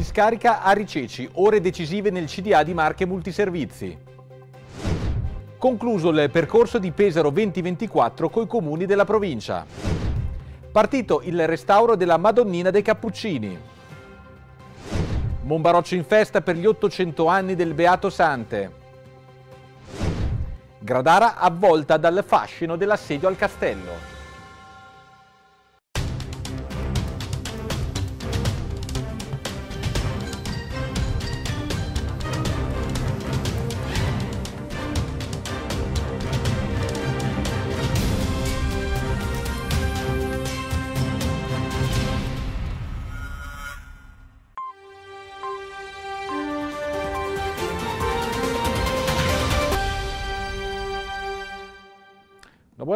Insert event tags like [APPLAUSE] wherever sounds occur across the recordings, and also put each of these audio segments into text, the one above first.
in scarica a Riceci, ore decisive nel CDA di Marche Multiservizi. Concluso il percorso di Pesaro 2024 coi comuni della provincia. Partito il restauro della Madonnina dei Cappuccini. Monbaroccio in festa per gli 800 anni del Beato Sante. Gradara avvolta dal fascino dell'assedio al castello.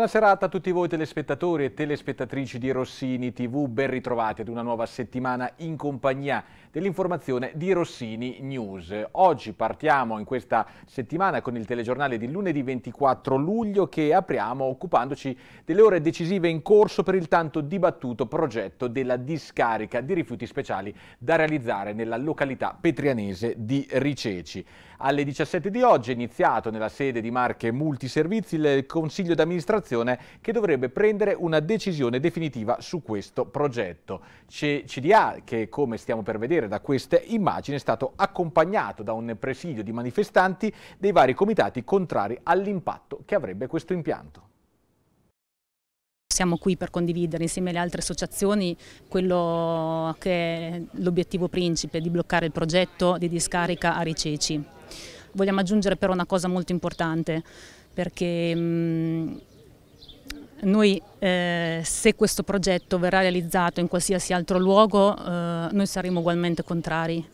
Buona serata a tutti voi telespettatori e telespettatrici di Rossini TV, ben ritrovati ad una nuova settimana in compagnia dell'informazione di Rossini News. Oggi partiamo in questa settimana con il telegiornale di lunedì 24 luglio che apriamo occupandoci delle ore decisive in corso per il tanto dibattuto progetto della discarica di rifiuti speciali da realizzare nella località petrianese di Riceci. Alle 17 di oggi è iniziato nella sede di Marche Multiservizi il Consiglio d'amministrazione che dovrebbe prendere una decisione definitiva su questo progetto. CDA, che come stiamo per vedere da queste immagini, è stato accompagnato da un presidio di manifestanti dei vari comitati contrari all'impatto che avrebbe questo impianto siamo qui per condividere insieme alle altre associazioni quello che è l'obiettivo principe di bloccare il progetto di discarica a Riceci vogliamo aggiungere però una cosa molto importante, perché mm, noi eh, se questo progetto verrà realizzato in qualsiasi altro luogo eh, noi saremo ugualmente contrari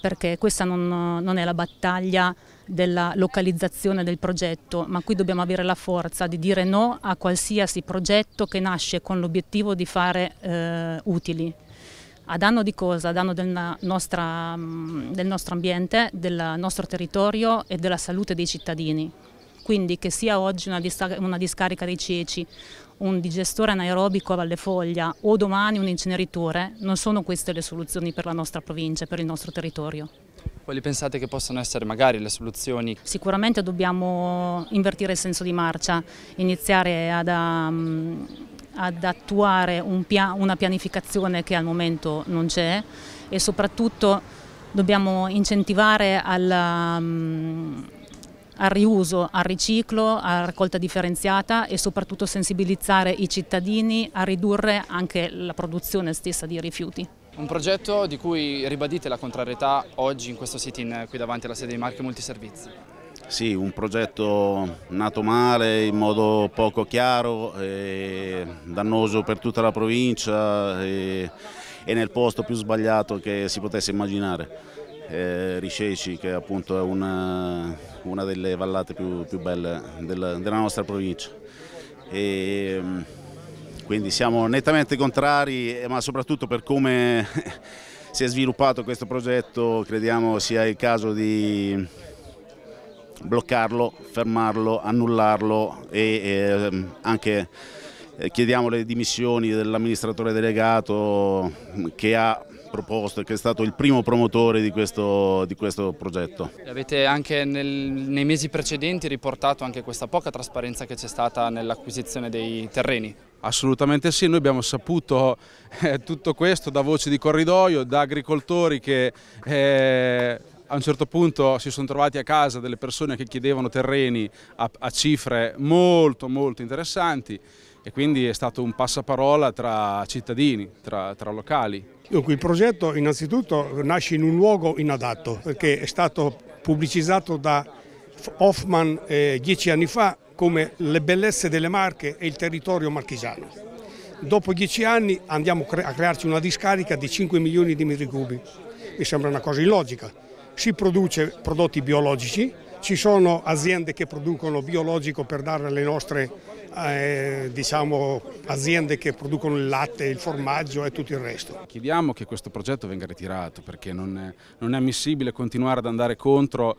perché questa non, non, è la battaglia della localizzazione del progetto, ma qui dobbiamo avere la forza di dire no a qualsiasi progetto che nasce con l'obiettivo di fare eh, utili. A danno di cosa? A danno del, nostra, mm, del nostro ambiente, del nostro territorio e della salute dei cittadini. Quindi che sia oggi una, disca una discarica dei ceci, un digestore anaerobico a Valle Foglia o domani un inceneritore, non sono queste le soluzioni per la nostra provincia, per il nostro territorio. Quali pensate che possano essere magari le soluzioni? Sicuramente dobbiamo invertire il senso di marcia, iniziare ad... Um, ad attuare un pia una pianificazione che al momento non c'è e soprattutto dobbiamo incentivare alla, um, mm, al riuso, al riciclo, alla raccolta differenziata e soprattutto sensibilizzare i cittadini a ridurre anche la produzione stessa di rifiuti. Un progetto di cui ribadite la contrarietà oggi in questo sit-in eh, qui davanti alla sede di Marche Multiservizi. Sì, un progetto nato male, in modo poco chiaro, dannoso per tutta la provincia e, e, nel posto più sbagliato che si potesse immaginare. Eh, Risceci, che appunto è una, una delle vallate più, più belle della, della, nostra provincia. E, quindi siamo nettamente contrari, eh, ma soprattutto per come [LAUGHS] si è sviluppato questo progetto crediamo sia il caso di bloccarlo, fermarlo, annullarlo e ehm, eh, anche chiediamo le dimissioni dell'amministratore delegato mm, che ha proposto, che è stato il primo promotore di questo, di questo progetto. Avete anche nel, nei mesi precedenti riportato anche questa poca trasparenza che c'è stata nell'acquisizione dei terreni? Assolutamente sì, noi abbiamo saputo eh, tutto questo da voci di corridoio, da agricoltori che eh, a un certo punto si sono trovati a casa delle persone che chiedevano terreni a, a cifre molto molto interessanti e quindi è stato un passaparola tra cittadini, tra, tra, locali. Dunque il progetto innanzitutto nasce in un luogo inadatto perché è stato pubblicizzato da Hoffman eh, dieci anni fa come le bellezze delle Marche e il territorio marchigiano. Dopo dieci anni andiamo a crearci una discarica di 5 milioni di metri cubi, mi sembra una cosa illogica si produce prodotti biologici, ci sono aziende che producono biologico per dare alle nostre eh, diciamo, aziende che producono il latte, il formaggio e tutto il resto. Chiediamo che questo progetto venga ritirato perché non è, non è ammissibile continuare ad andare contro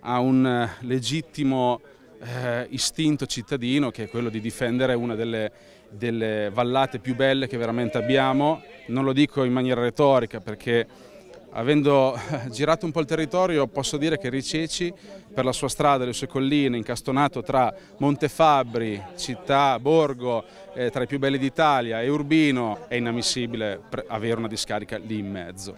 a un eh, legittimo eh, istinto cittadino che è quello di difendere una delle, delle vallate più belle che veramente abbiamo. Non lo dico in maniera retorica perché Avendo eh, girato un po' il territorio posso dire che Riceci per la sua strada, le sue colline, incastonato tra Montefabbri, città, borgo, eh, tra i più belli d'Italia e Urbino, è inammissibile avere una discarica lì in mezzo.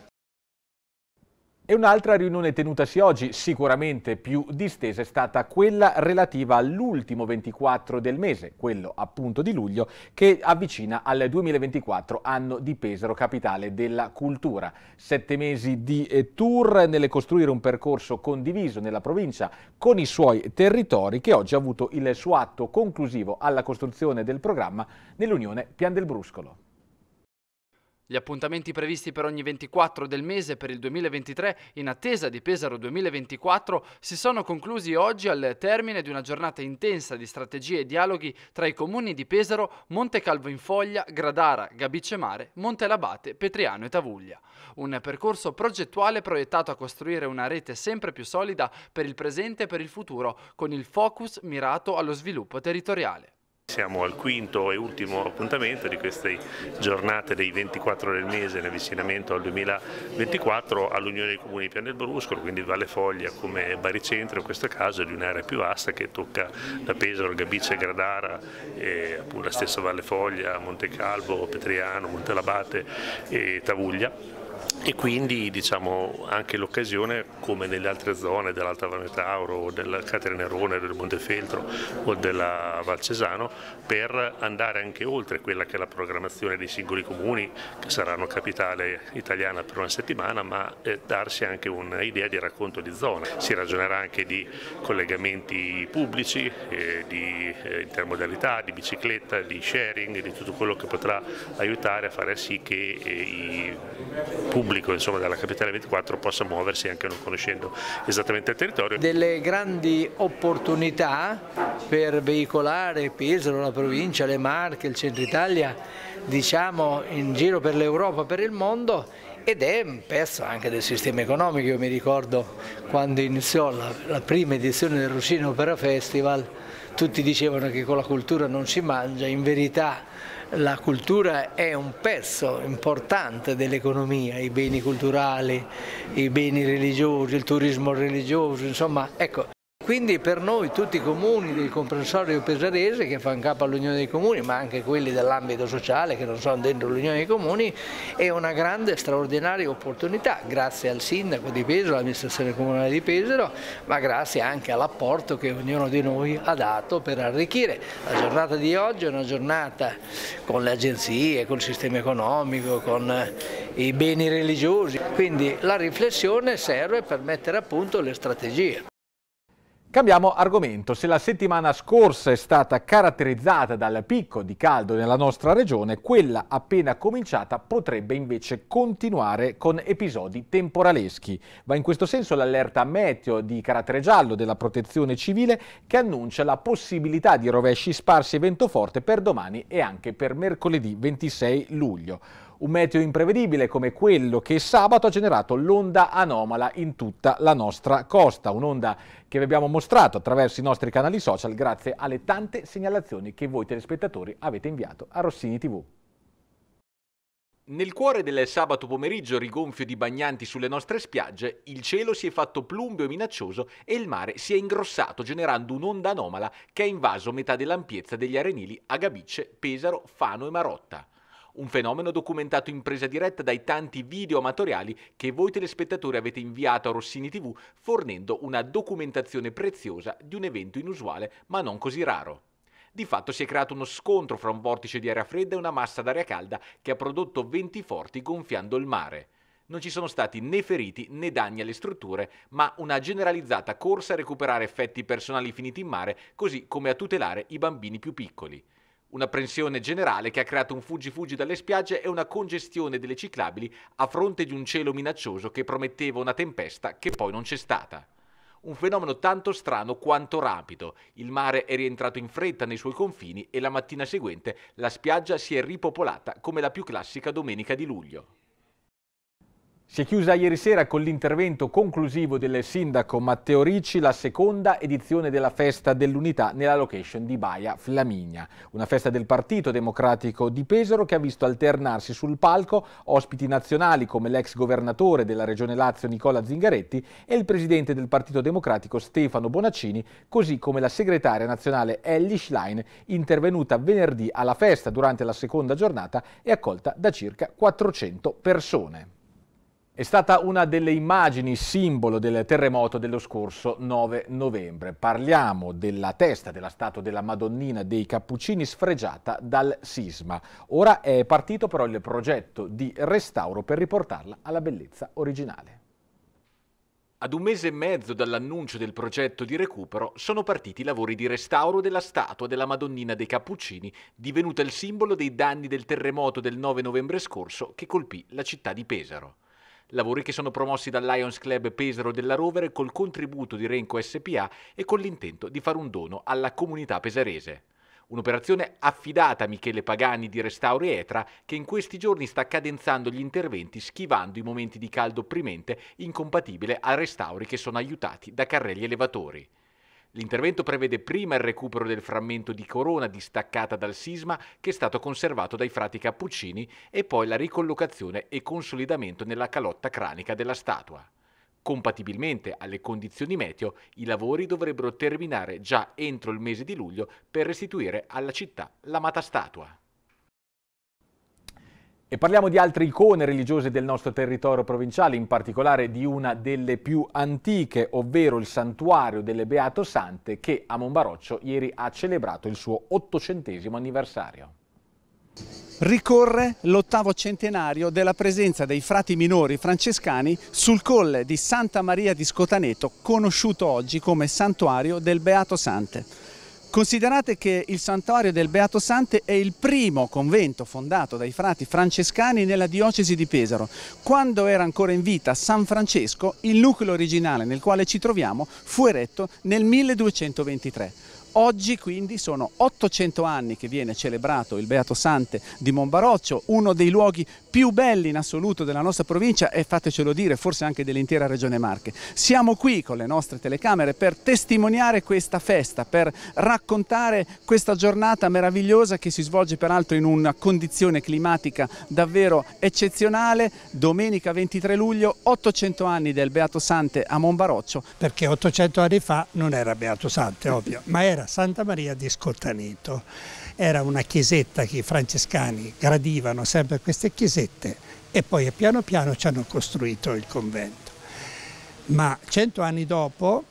E un'altra riunione tenutasi oggi, sicuramente più distesa, è stata quella relativa all'ultimo 24 del mese, quello appunto di luglio, che avvicina al 2024, anno di Pesaro, capitale della cultura. Sette mesi di eh, tour nelle costruire un percorso condiviso nella provincia con i suoi territori, che oggi ha avuto il suo atto conclusivo alla costruzione del programma nell'Unione Pian del Bruscolo. Gli appuntamenti previsti per ogni 24 del mese per il 2023 in attesa di Pesaro 2024 si sono conclusi oggi al termine di una giornata intensa di strategie e dialoghi tra i comuni di Pesaro, Monte Calvo in Foglia, Gradara, Gabicemare, Montelabate, Petriano e Tavuglia. Un percorso progettuale proiettato a costruire una rete sempre più solida per il presente e per il futuro, con il focus mirato allo sviluppo territoriale. Siamo al quinto e ultimo appuntamento di queste giornate dei 24 del mese in avvicinamento al 2024 all'Unione dei Comuni di Pian del Bruscolo, quindi Valle Foglia come baricentro, in questo caso di un'area più vasta che tocca da Pesaro, Gabice, Gradara, e appunto la stessa Valle Foglia, Monte Calvo, Petriano, Montelabate e Tavuglia e quindi diciamo, anche l'occasione, come nelle altre zone dell'Alta Valle Tauro, del Caternerone, del Montefeltro o della Valcesano, per andare anche oltre quella che è la programmazione dei singoli comuni che saranno capitale italiana per una settimana, ma eh, darsi anche un'idea di racconto di zona. Si ragionerà anche di collegamenti pubblici, eh, di eh, intermodalità, di bicicletta, di sharing, di tutto quello che potrà aiutare a fare sì che eh, i pubblici pubblico insomma, della Capitale 24 possa muoversi anche non conoscendo esattamente il territorio. Delle grandi opportunità per veicolare Pesaro, la provincia, le Marche, il centro Italia, diciamo in giro per l'Europa, per il mondo ed è un pezzo anche del sistema economico, io mi ricordo quando iniziò la, la prima edizione del Ruscino Opera Festival tutti dicevano che con la cultura non si mangia, in verità la cultura è un pezzo importante dell'economia, i beni culturali, i beni religiosi, il turismo religioso, insomma, ecco, quindi per noi tutti i comuni del comprensorio pesarese che fanno capo all'Unione dei Comuni, ma anche quelli dell'ambito sociale che non sono dentro l'Unione dei Comuni, è una grande straordinaria opportunità, grazie al sindaco di Pesaro, all'amministrazione comunale di Pesaro, ma grazie anche all'apporto che ognuno di noi ha dato per arricchire. La giornata di oggi è una giornata con le agenzie, col sistema economico, con eh, i beni religiosi, quindi la riflessione serve per mettere a punto le strategie. Cambiamo argomento. Se la settimana scorsa è stata caratterizzata dal picco di caldo nella nostra regione, quella appena cominciata potrebbe invece continuare con episodi temporaleschi. Va in questo senso l'allerta meteo di carattere giallo della protezione civile che annuncia la possibilità di rovesci sparsi e vento forte per domani e anche per mercoledì 26 luglio. Un meteo imprevedibile come quello che sabato ha generato l'onda anomala in tutta la nostra costa, un'onda che vi abbiamo mostrato attraverso i nostri canali social grazie alle tante segnalazioni che voi telespettatori avete inviato a Rossini TV. Nel cuore del sabato pomeriggio rigonfio di bagnanti sulle nostre spiagge, il cielo si è fatto plumbeo e minaccioso e il mare si è ingrossato generando un'onda anomala che ha invaso metà dell'ampiezza degli arenili a Gabicce, Pesaro, Fano e Marotta un fenomeno documentato in presa diretta dai tanti video amatoriali che voi telespettatori avete inviato a Rossini TV fornendo una documentazione preziosa di un evento inusuale ma non così raro. Di fatto si è creato uno scontro fra un vortice di aria fredda e una massa d'aria calda che ha prodotto venti forti gonfiando il mare non ci sono stati né feriti né danni alle strutture, ma una generalizzata corsa a recuperare effetti personali finiti in mare, così come a tutelare i bambini più piccoli una pressione generale che ha creato un fuggi-fuggi dalle spiagge e una congestione delle ciclabili a fronte di un cielo minaccioso che prometteva una tempesta che poi non c'è stata un fenomeno tanto strano quanto rapido. Il mare è rientrato in fretta nei suoi confini e la mattina seguente la spiaggia si è ripopolata come la più classica domenica di luglio. Si è chiusa ieri sera con l'intervento conclusivo del sindaco Matteo Ricci la seconda edizione della Festa dell'Unità nella location di Baia Flaminia, una festa del Partito Democratico di Pesaro che ha visto alternarsi sul palco ospiti nazionali come l'ex governatore della Regione Lazio Nicola Zingaretti e il presidente del Partito Democratico Stefano Bonaccini, così come la segretaria nazionale Ellie Schlein intervenuta venerdì alla festa durante la seconda giornata e accolta da circa 400 persone. È stata una delle immagini simbolo del terremoto dello scorso 9 novembre. Parliamo della testa della statua della Madonnina dei Cappuccini sfregiata dal sisma. Ora è partito però il progetto di restauro per riportarla alla bellezza originale. Ad un mese e mezzo dall'annuncio del progetto di recupero sono partiti i lavori di restauro della statua della Madonnina dei Cappuccini, divenuta il simbolo dei danni del terremoto del 9 novembre scorso che colpì la città di Pesaro. Lavori che sono promossi dal Lions Club Pesaro della Rovere col contributo di Renco SPA e con l'intento di fare un dono alla comunità pesarese. Un'operazione affidata a Michele Pagani di Restauri Etra che in questi giorni sta cadenzando gli interventi schivando i momenti di caldo opprimente incompatibile a restauri che sono aiutati da carrelli elevatori. L'intervento prevede prima il recupero del frammento di corona distaccata dal sisma che è stato conservato dai frati cappuccini e poi la ricollocazione e consolidamento nella calotta cranica della statua. Compatibilmente alle condizioni meteo, i lavori dovrebbero terminare già entro il mese di luglio per restituire alla città l'amata statua. E parliamo di altre icone religiose del nostro territorio provinciale, in particolare di una delle più antiche, ovvero il Santuario delle Beato Sante, che a Monbaroccio ieri ha celebrato il suo 800 anniversario. Ricorre l'ottavo centenario della presenza dei frati minori francescani sul colle di Santa Maria di Scotaneto, conosciuto oggi come Santuario del Beato Sante. Considerate che il santuario del Beato Sante è il primo convento fondato dai frati francescani nella diocesi di Pesaro. Quando era ancora in vita San Francesco, il nucleo originale nel quale ci troviamo fu eretto nel 1223. Oggi quindi sono 800 anni che viene celebrato il Beato Sante di Monbaroccio, uno dei luoghi più belli in assoluto della nostra provincia e fatecelo dire forse anche dell'intera regione Marche. Siamo qui con le nostre telecamere per testimoniare questa festa, per raccontare questa giornata meravigliosa che si svolge peraltro in una condizione climatica davvero eccezionale. Domenica 23 luglio, 800 anni del Beato Sante a Monbaroccio. Perché 800 anni fa non era Beato Sante, ovvio, ma era Santa Maria di Scottaneto. Era una chiesetta che i francescani gradivano sempre queste chiesette e poi piano piano ci hanno costruito il convento. Ma cento anni dopo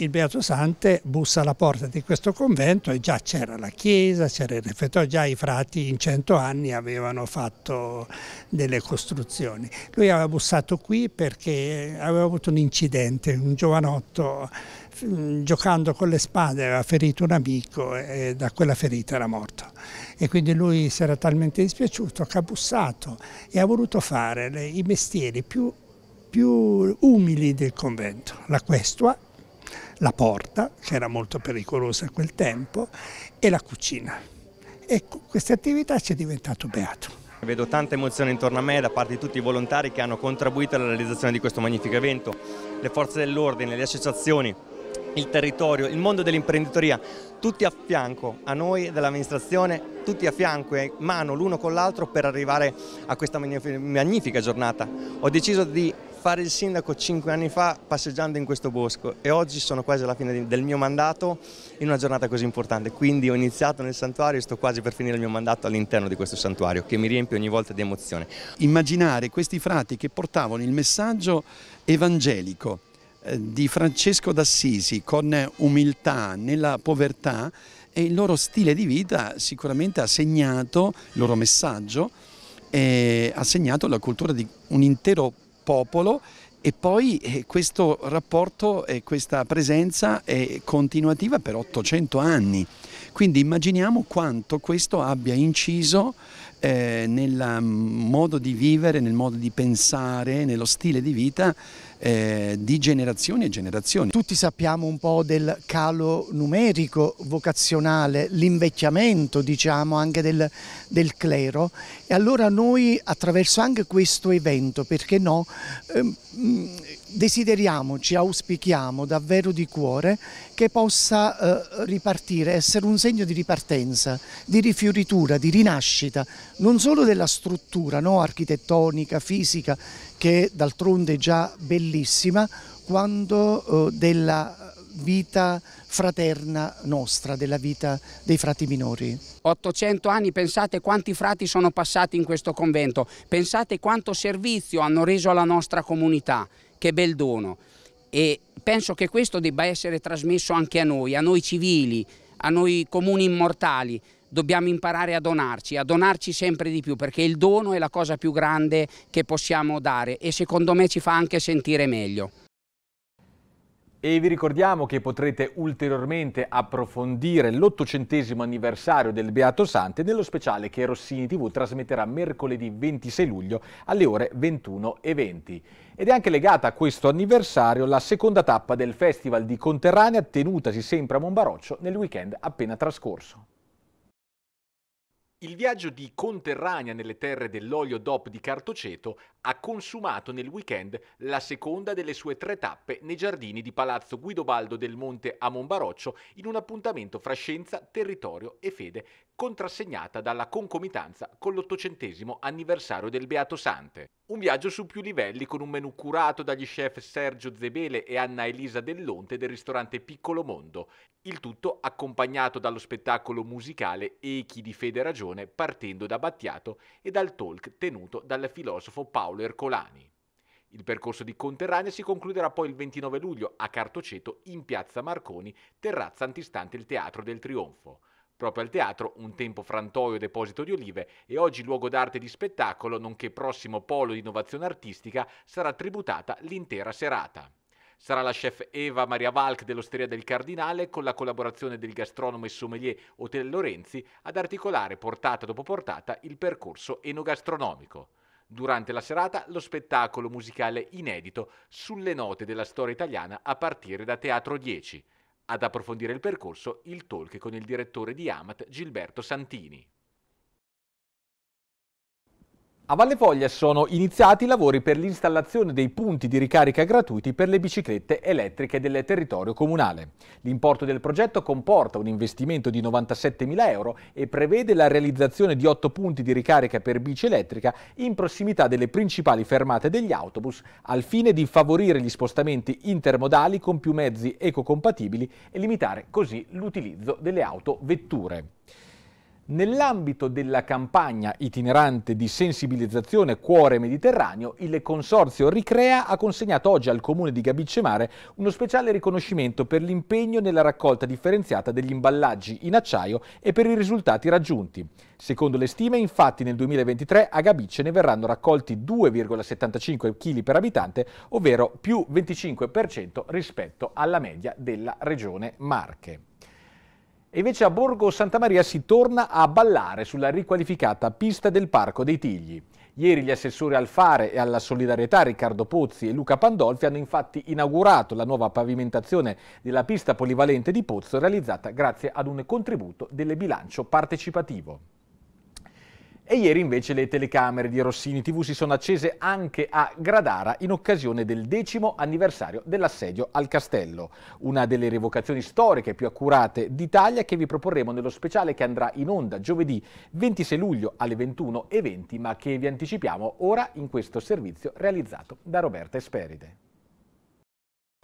il Beato Sante bussa alla porta di questo convento e già c'era la chiesa, c'era il refettorio, già i frati in cento anni avevano fatto delle costruzioni. Lui aveva bussato qui perché aveva avuto un incidente, un giovanotto mm, giocando con le spade aveva ferito un amico e da quella ferita era morto. E quindi lui si era talmente dispiaciuto che ha bussato e ha voluto fare le, i mestieri più, più umili del convento, la questua la porta, che era molto pericolosa a quel tempo, e la cucina. Ecco, queste attività ci è diventato beato. Vedo tanta emozione intorno a me da parte di tutti i volontari che hanno contribuito alla realizzazione di questo magnifico evento. Le forze dell'ordine, le associazioni, il territorio, il mondo dell'imprenditoria, tutti a fianco a noi dell'amministrazione, tutti a fianco e mano l'uno con l'altro per arrivare a questa magnifica giornata. Ho deciso di fare il sindaco cinque anni fa passeggiando in questo bosco e oggi sono quasi alla fine del mio mandato in una giornata così importante, quindi ho iniziato nel santuario e sto quasi per finire il mio mandato all'interno di questo santuario che mi riempie ogni volta di emozione. Immaginare questi frati che portavano il messaggio evangelico eh, di Francesco d'Assisi con umiltà nella povertà e il loro stile di vita sicuramente ha segnato il loro messaggio ha segnato la cultura di un intero popolo e poi eh, questo rapporto e questa presenza è continuativa per 800 anni. Quindi immaginiamo quanto questo abbia inciso eh, nel modo di vivere, nel modo di pensare, nello stile di vita eh, di generazioni e generazioni. Tutti sappiamo un po' del calo numerico vocazionale, l'invecchiamento diciamo anche del, del, clero e allora noi attraverso anche questo evento, perché no, ehm, desideriamo, ci auspichiamo davvero di cuore che possa eh, ripartire, essere un segno di ripartenza, di rifioritura, di rinascita, non solo della struttura no, architettonica, fisica, che d'altronde è già bellissima, quanto eh, della vita fraterna nostra, della vita dei frati minori. 800 anni, pensate quanti frati sono passati in questo convento, pensate quanto servizio hanno reso alla nostra comunità che bel dono e penso che questo debba essere trasmesso anche a noi, a noi civili, a noi comuni immortali. Dobbiamo imparare a donarci, a donarci sempre di più perché il dono è la cosa più grande che possiamo dare e secondo me ci fa anche sentire meglio. E vi ricordiamo che potrete ulteriormente approfondire l'ottocentesimo anniversario del Beato Sante nello speciale che Rossini TV trasmetterà mercoledì 26 luglio alle ore 21.20. Ed è anche legata a questo anniversario la seconda tappa del Festival di Conterranea tenutasi sempre a Monbaroccio nel weekend appena trascorso. Il viaggio di Conterranea nelle terre dell'olio DOP di Cartoceto ha consumato nel weekend la seconda delle sue tre tappe nei giardini di Palazzo Guidobaldo del Monte a Monbaroccio in un appuntamento fra scienza, territorio e fede contrassegnata dalla concomitanza con l'ottocentesimo anniversario del Beato Sante. Un viaggio su più livelli con un menù curato dagli chef Sergio Zebele e Anna Elisa Dell'Onte del ristorante Piccolo Mondo, il tutto accompagnato dallo spettacolo musicale Echi di Fede e Ragione partendo da Battiato e dal talk tenuto dal filosofo Paolo Ercolani. Il percorso di Conterranea si concluderà poi il 29 luglio a Cartoceto in piazza Marconi, terrazza antistante il Teatro del Trionfo. Proprio al teatro, un tempo frantoio deposito di olive e oggi luogo d'arte di spettacolo, nonché prossimo polo di innovazione artistica, sarà tributata l'intera serata. Sarà la chef Eva Maria Valk dell'Osteria del Cardinale con la collaborazione del gastronomo e sommelier Hotel Lorenzi ad articolare portata dopo portata il percorso enogastronomico. Durante la serata lo spettacolo musicale inedito sulle note della storia italiana a partire da Teatro 10 ad approfondire il percorso, il talk con il direttore di Amat, Gilberto Santini. A Valle Foglia sono iniziati i lavori per l'installazione dei punti di ricarica gratuiti per le biciclette elettriche del territorio comunale. L'importo del progetto comporta un investimento di 97.000 euro e prevede la realizzazione di 8 punti di ricarica per bici elettrica in prossimità delle principali fermate degli autobus al fine di favorire gli spostamenti intermodali con più mezzi ecocompatibili e limitare così l'utilizzo delle autovetture. Nell'ambito della campagna itinerante di sensibilizzazione Cuore Mediterraneo, il Consorzio Ricrea ha consegnato oggi al Comune di Gabicemare uno speciale riconoscimento per l'impegno nella raccolta differenziata degli imballaggi in acciaio e per i risultati raggiunti. Secondo le stime, infatti, nel 2023 a Gabice ne verranno raccolti 2,75 kg per abitante, ovvero più 25% rispetto alla media della regione Marche. E invece a Borgo Santa Maria si torna a ballare sulla riqualificata pista del Parco dei Tigli. Ieri gli assessori al fare e alla solidarietà Riccardo Pozzi e Luca Pandolfi hanno infatti inaugurato la nuova pavimentazione della pista polivalente di Pozzo realizzata grazie ad un contributo del bilancio partecipativo. E ieri invece le telecamere di Rossini TV si sono accese anche a Gradara in occasione del decimo anniversario dell'assedio al castello, una delle rivocazioni storiche più accurate d'Italia che vi proporremo nello speciale che andrà in onda giovedì 26 luglio alle 21.20 ma che vi anticipiamo ora in questo servizio realizzato da Roberta Esperide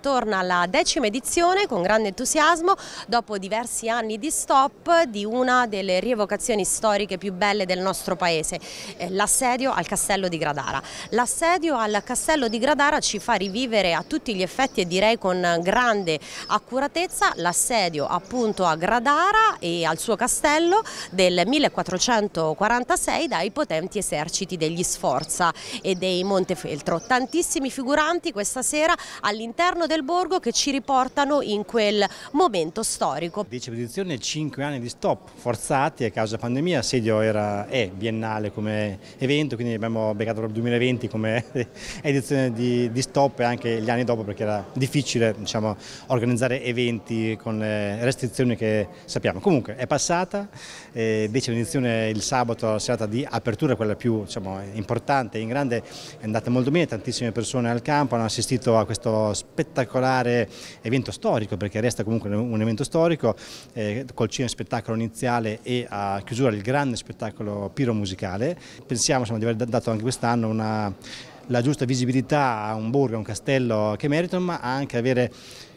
torna alla decima edizione con grande entusiasmo dopo diversi anni di stop di una delle rievocazioni storiche più belle del nostro paese, eh, l'assedio al castello di Gradara. L'assedio al castello di Gradara ci fa rivivere a tutti gli effetti e direi con grande accuratezza l'assedio appunto a Gradara e al suo castello del 1446 dai potenti eserciti degli Sforza e dei Montefeltro. Tantissimi figuranti questa sera all'interno del del Borgo che ci riportano in quel momento storico. Dice petizione 5 anni di stop forzati a causa pandemia, assedio era, è biennale come evento, quindi abbiamo beccato il 2020 come [LAUGHS] edizione di, di, stop e anche gli anni dopo perché era difficile diciamo, organizzare eventi con le eh, restrizioni che sappiamo. Comunque è passata, eh, decima edizione il sabato, la serata di apertura, quella più diciamo, importante, in grande, è andata molto bene, tantissime persone al campo hanno assistito a questo spettacolo spettacolare evento storico, perché resta comunque un evento storico, eh, col cinema spettacolo iniziale e a chiusura il grande spettacolo piromusicale. Pensiamo insomma, di aver dato anche quest'anno una la giusta visibilità a un borgo, a un castello che meritano, ma anche avere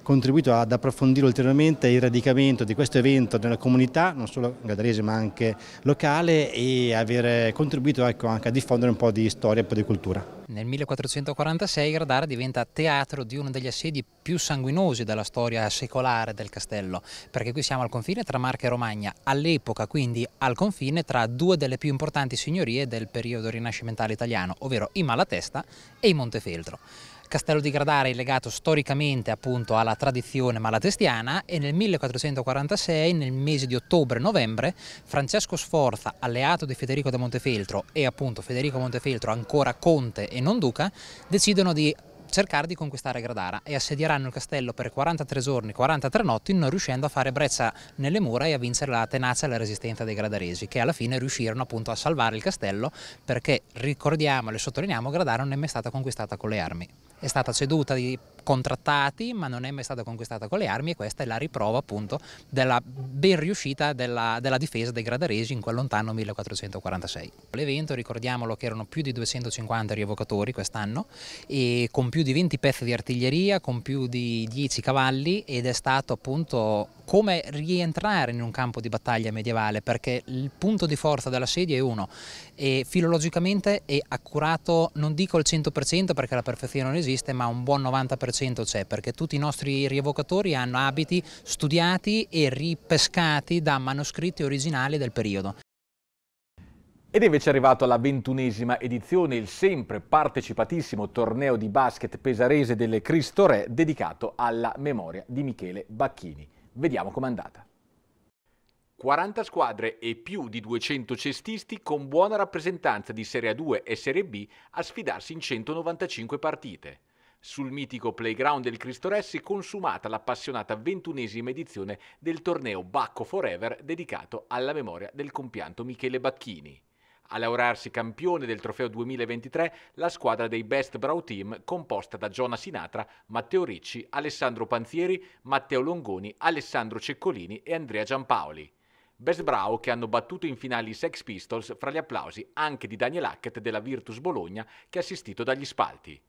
contribuito ad approfondire ulteriormente il radicamento di questo evento nella comunità, non solo gadarese ma anche locale e aver contribuito ecco, anche a diffondere un po' di storia e un po' di cultura. Nel 1446 Gradara diventa teatro di uno degli assedi più sanguinosi della storia secolare del castello, perché qui siamo al confine tra Marca e Romagna, all'epoca quindi al confine tra due delle più importanti signorie del periodo rinascimentale italiano, ovvero i Malatesta e i Montefeltro. Castello di Gradara è legato storicamente appunto alla tradizione malatestiana e nel 1446, nel mese di ottobre-novembre, Francesco Sforza, alleato di Federico da Montefeltro e appunto Federico Montefeltro ancora conte e non duca, decidono di cercare di conquistare Gradara e assedieranno il castello per 43 giorni, 43 notti, non riuscendo a fare brezza nelle mura e a vincere la tenacia e la resistenza dei gradaresi, che alla fine riuscirono appunto a salvare il castello perché, ricordiamolo e sottolineiamo, Gradara non è mai stata conquistata con le armi è stata ceduta di contrattati ma non è mai stata conquistata con le armi e questa è la riprova appunto della ben riuscita della, della difesa dei gradaresi in quel lontano 1446. L'evento ricordiamolo che erano più di 250 rievocatori quest'anno e con più di 20 pezzi di artiglieria, con più di 10 cavalli ed è stato appunto come rientrare in un campo di battaglia medievale perché il punto di forza della sedia è uno e filologicamente è accurato non dico il 100% perché la perfezione non esiste ma un buon 90% 100% c'è perché tutti i nostri rievocatori hanno abiti studiati e ripescati da manoscritti originali del periodo. Ed è invece arrivato alla ventunesima edizione il sempre partecipatissimo torneo di basket pesarese delle Cristo Re dedicato alla memoria di Michele Bacchini. Vediamo com'è andata. 40 squadre e più di 200 cestisti con buona rappresentanza di Serie A2 e Serie B a sfidarsi in 195 partite. Sul mitico playground del Cristorea si è consumata l'appassionata ventunesima edizione del torneo Bacco Forever dedicato alla memoria del compianto Michele Bacchini. A laurearsi campione del trofeo 2023 la squadra dei Best Brow Team composta da Giona Sinatra, Matteo Ricci, Alessandro Panzieri, Matteo Longoni, Alessandro Ceccolini e Andrea Giampaoli. Best Brow che hanno battuto in finale i Sex Pistols fra gli applausi anche di Daniel Hackett della Virtus Bologna che ha assistito dagli spalti.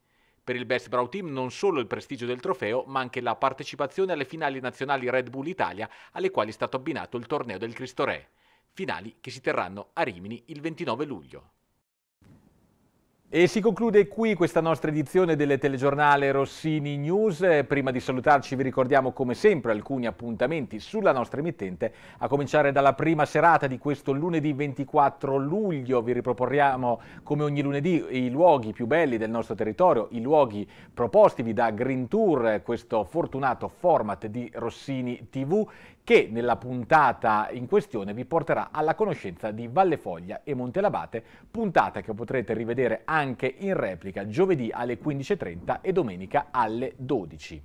Per il Best Brow Team non solo il prestigio del trofeo, ma anche la partecipazione alle finali nazionali Red Bull Italia, alle quali è stato abbinato il torneo del Cristo Re. Finali che si terranno a Rimini il 29 luglio. E si conclude qui questa nostra edizione del telegiornale Rossini News. Prima di salutarci vi ricordiamo come sempre alcuni appuntamenti sulla nostra emittente, a cominciare dalla prima serata di questo lunedì 24 luglio. Vi riproporremo come ogni lunedì i luoghi più belli del nostro territorio, i luoghi propostivi da Green Tour, questo fortunato format di Rossini TV che nella puntata in questione vi porterà alla conoscenza di Valle Foglia e Montelabate, puntata che potrete rivedere anche in replica giovedì alle 15.30 e domenica alle 12.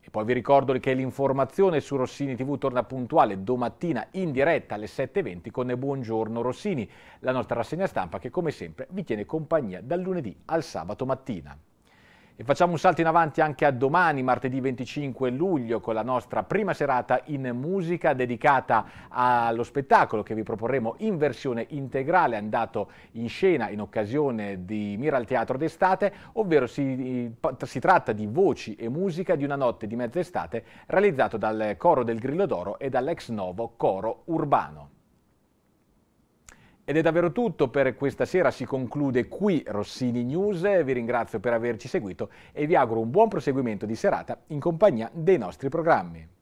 E poi vi ricordo che l'informazione su Rossini TV torna puntuale domattina in diretta alle 7.20 con Buongiorno Rossini, la nostra rassegna stampa che come sempre vi tiene compagnia dal lunedì al sabato mattina. E facciamo un salto in avanti anche a domani, martedì 25 luglio, con la nostra prima serata in musica dedicata allo spettacolo che vi proporremo in versione integrale, andato in scena in occasione di Mira al Teatro d'Estate, ovvero si, si, tratta di voci e musica di una notte di mezz'estate realizzato dal Coro del Grillo d'Oro e dall'ex novo Coro Urbano. Ed è davvero tutto per questa sera, si conclude qui Rossini News, vi ringrazio per averci seguito e vi auguro un buon proseguimento di serata in compagnia dei nostri programmi.